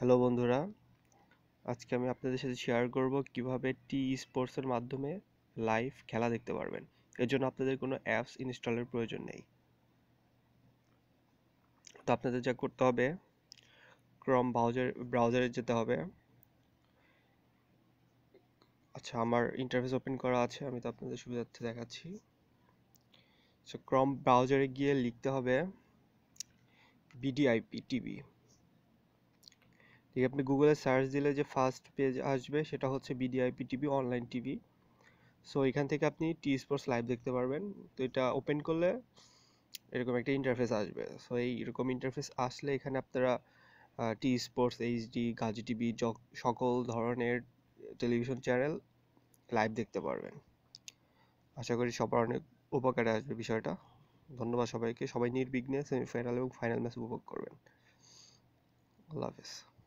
hello বন্ধুরা আজকে আমি আপনাদের সাথে শেয়ার করব কিভাবে টি স্পোর্টসের মাধ্যমে লাইভ খেলা দেখতে পারবেন এর জন্য আপনাদের কোনো অ্যাপস ইনস্টলের প্রয়োজন নেই তো আপনাদের যা করতে হবে ক্রম ব্রাউজার ব্রাউজারে যেতে হবে আচ্ছা আমার ইন্টারফেস ওপেন করা আছে আমি তো আপনাদের সুবিধার্থে দেখাচ্ছি সো ক্রম ব্রাউজারে গিয়ে লিখতে হবে বিডিআইপি টিভি আপনি গুগলে সার্চ দিলে যে ফার্স্ট পেজ আসবে সেটা হচ্ছে BDIP TV online TV so এখান থেকে আপনি টি স্পোর্টস লাইভ দেখতে পারবেন তো এটা ওপেন করলে এরকম একটা ইন্টারফেস আসবে সো এই এরকম ইন্টারফেস আসলে এখানে আপনারা T sports HD Gazi TV সকল ধরনের টেলিভিশন চ্যানেল লাইভ দেখতে পারবেন আশা করি সবার অনেক উপকারে আসবে বিষয়টা ধন্যবাদ সবাইকে সবাই নির্বিঘ্নে সেমিফাইনাল এবং ফাইনাল ম্যাচ উপভোগ করবেন আল্লাহ হাফেজ